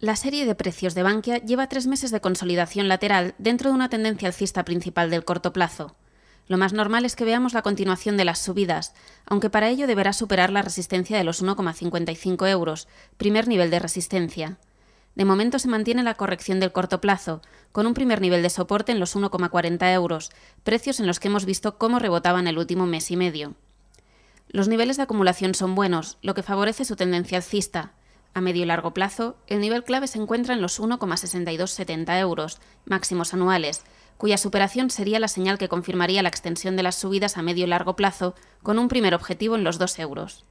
La serie de precios de Bankia lleva tres meses de consolidación lateral dentro de una tendencia alcista principal del corto plazo. Lo más normal es que veamos la continuación de las subidas, aunque para ello deberá superar la resistencia de los 1,55 euros, primer nivel de resistencia. De momento se mantiene la corrección del corto plazo, con un primer nivel de soporte en los 1,40 euros, precios en los que hemos visto cómo rebotaban el último mes y medio. Los niveles de acumulación son buenos, lo que favorece su tendencia alcista, a medio y largo plazo, el nivel clave se encuentra en los 1,6270 euros, máximos anuales, cuya superación sería la señal que confirmaría la extensión de las subidas a medio y largo plazo, con un primer objetivo en los 2 euros.